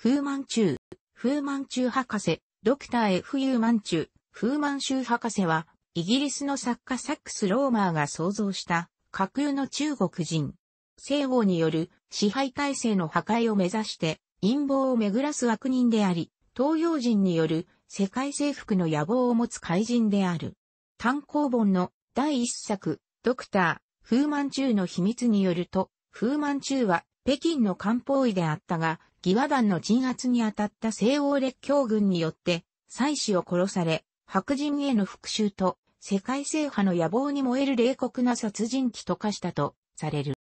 フーマンチュー、フーマンチュー博士、ドクター F. ユーマンチュー、フーマン州博士は、イギリスの作家サックス・ローマーが創造した架空の中国人。西欧による支配体制の破壊を目指して陰謀を巡らす悪人であり、東洋人による世界征服の野望を持つ怪人である。単行本の第一作、ドクター、フーマンチューの秘密によると、フーマンチューは北京の漢方医であったが、義和団の鎮圧に当たった西欧列強軍によって、妻子を殺され、白人への復讐と、世界制覇の野望に燃える冷酷な殺人鬼と化したと、される。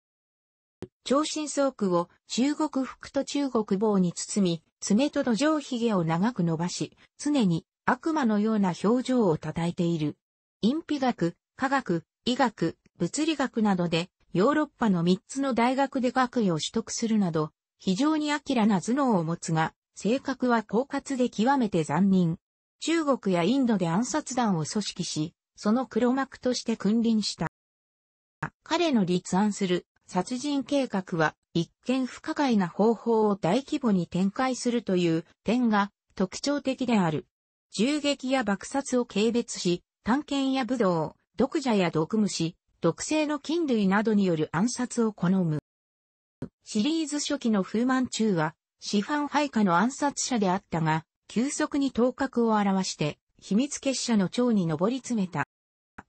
長身倉庫を中国服と中国棒に包み、爪と土壌髭を長く伸ばし、常に悪魔のような表情を叩いている。陰秘学、科学、医学、物理学などで、ヨーロッパの3つの大学で学位を取得するなど、非常に明らな頭脳を持つが、性格は狡猾で極めて残忍。中国やインドで暗殺団を組織し、その黒幕として君臨した。彼の立案する殺人計画は一見不可解な方法を大規模に展開するという点が特徴的である。銃撃や爆殺を軽蔑し、探検や武道、毒蛇や毒虫、毒性の菌類などによる暗殺を好む。シリーズ初期のフーマン中は、師範配下の暗殺者であったが、急速に頭角を現して、秘密結社の長に上り詰めた。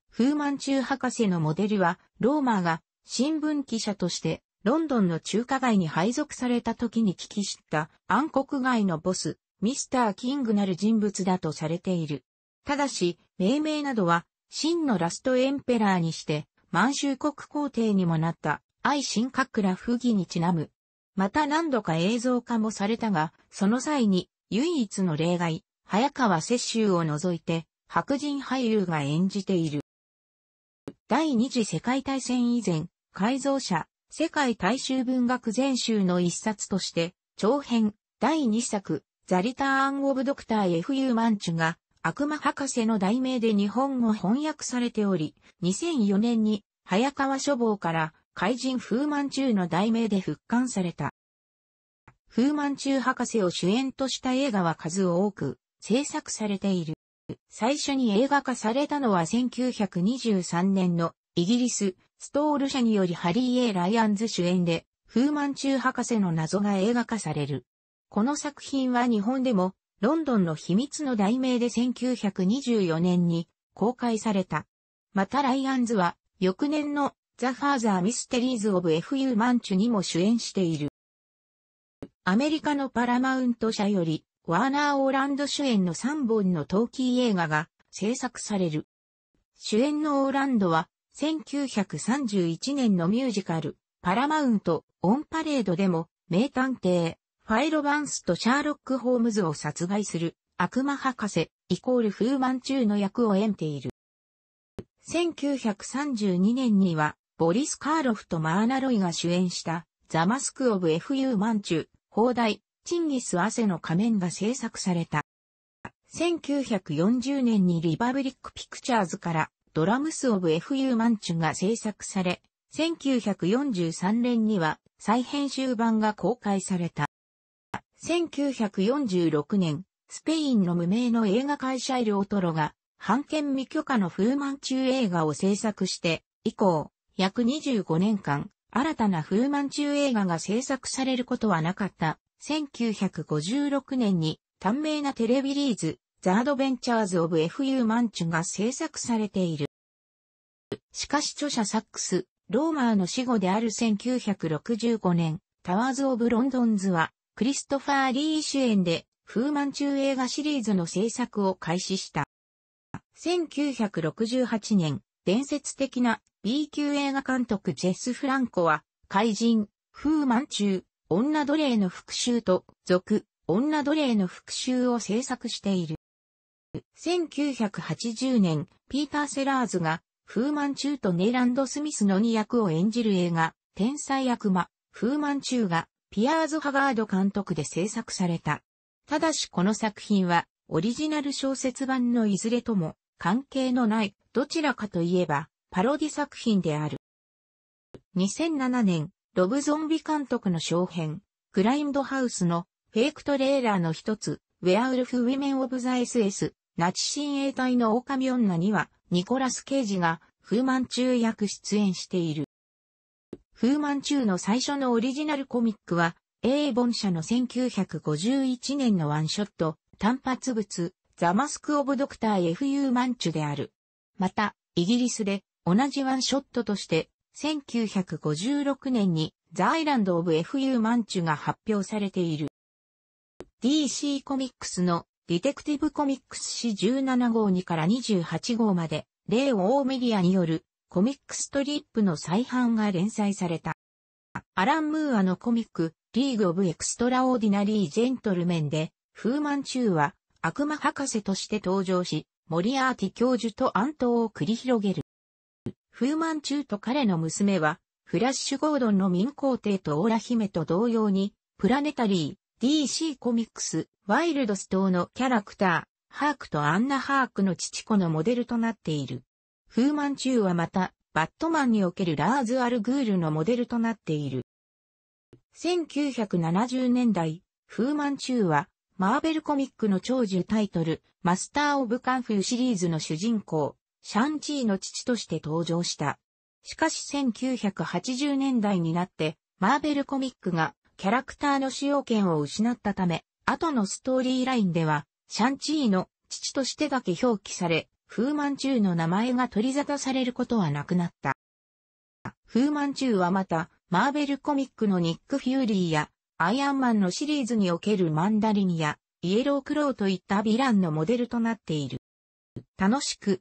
フーマン中博士のモデルは、ローマーが新聞記者として、ロンドンの中華街に配属された時に聞き知った暗黒街のボス、ミスター・キングなる人物だとされている。ただし、命名などは、真のラストエンペラーにして、満州国皇帝にもなった愛新覚羅不義にちなむ。また何度か映像化もされたが、その際に唯一の例外、早川雪舟を除いて白人俳優が演じている。第二次世界大戦以前、改造者、世界大衆文学全集の一冊として、長編、第二作、ザリターン・オブ・ドクター・エユー・マンチュが、悪魔博士の題名で日本語翻訳されており、2004年に、早川書房から怪人風満中の題名で復刊された。風満中博士を主演とした映画は数多く制作されている。最初に映画化されたのは1923年のイギリス、ストール社によりハリー・エイ・ライアンズ主演で、風満中博士の謎が映画化される。この作品は日本でも、ロンドンの秘密の題名で1924年に公開された。またライアンズは、翌年のザ・ファーザー・ミステリーズ・オブ・ F.U. マンチュにも主演している。アメリカのパラマウント社より、ワーナー・オーランド主演の3本のトーキー映画が制作される。主演のオーランドは、1931年のミュージカル、パラマウント、オンパレードでも、名探偵、ファイロバンスとシャーロック・ホームズを殺害する、悪魔博士、イコールフーマンチューの役を演じている。1932年には、ボリス・カーロフとマーナロイが主演した、ザ・マスク・オブ・ F.U. マンチュ、放題、チンギス・アセの仮面が制作された。1940年にリバブリック・ピクチャーズからドラムス・オブ・ F.U. マンチュが制作され、1943年には再編集版が公開された。1946年、スペインの無名の映画会社イル・オトロが、版権未許可のフー風満中映画を制作して、以降、約25年間、新たなフーチュ中映画が制作されることはなかった。1956年に、短命なテレビリーズ、ザ・アドベンチャーズ・オブ・ F.U. マンチュが制作されている。しかし著者サックス、ローマーの死後である1965年、タワーズ・オブ・ロンドンズは、クリストファー・リー主演で、フーチュ中映画シリーズの制作を開始した。1968年、伝説的な B 級映画監督ジェス・フランコは、怪人、風満中、女奴隷の復讐と、続、女奴隷の復讐を制作している。1980年、ピーター・セラーズが、風満中とネイランド・スミスの2役を演じる映画、天才悪魔、風満中が、ピアーズ・ハガード監督で制作された。ただしこの作品は、オリジナル小説版のいずれとも、関係のない、どちらかといえば、パロディ作品である。2007年、ロブゾンビ監督の小編、グラインドハウスのフェイクトレーラーの一つ、ウェアウルフ・ウィメン・オブ・ザ・ SS、ナチ親衛隊の狼女には、ニコラス・ケイジが、フーマン中役出演している。フーマン中の最初のオリジナルコミックは、ボ本社の1951年のワンショット、単発物、ザ・マスク・オブ・ドクター・ f ー・マンチュである。また、イギリスで同じワンショットとして、1956年にザ・アイランド・オブ・ F.U. マンチュが発表されている。DC コミックスのディテクティブコミックス誌17号2から28号まで、イ・オー・メディアによるコミックストリップの再販が連載された。アラン・ムーアのコミック、リーグ・オブ・エクストラ・オーディナリー・ジェントルメンで、フーマンチューは悪魔博士として登場し、モリアーティ教授と暗闘を繰り広げる。フーマンチューと彼の娘は、フラッシュ・ゴードンの民皇帝とオーラ姫と同様に、プラネタリー、DC コミックス、ワイルドス等のキャラクター、ハークとアンナ・ハークの父子のモデルとなっている。フーマンチューはまた、バットマンにおけるラーズ・アル・グールのモデルとなっている。1970年代、フーマンチューは、マーベルコミックの長寿タイトル、マスター・オブ・カンフーシリーズの主人公、シャンチーの父として登場した。しかし1980年代になって、マーベルコミックがキャラクターの使用権を失ったため、後のストーリーラインでは、シャンチーの父としてだけ表記され、フーマンチューの名前が取り沙汰されることはなくなった。フーマンチューはまた、マーベルコミックのニック・フューリーや、アイアンマンのシリーズにおけるマンダリニや、イエロー・クローといったヴィランのモデルとなっている。楽しく、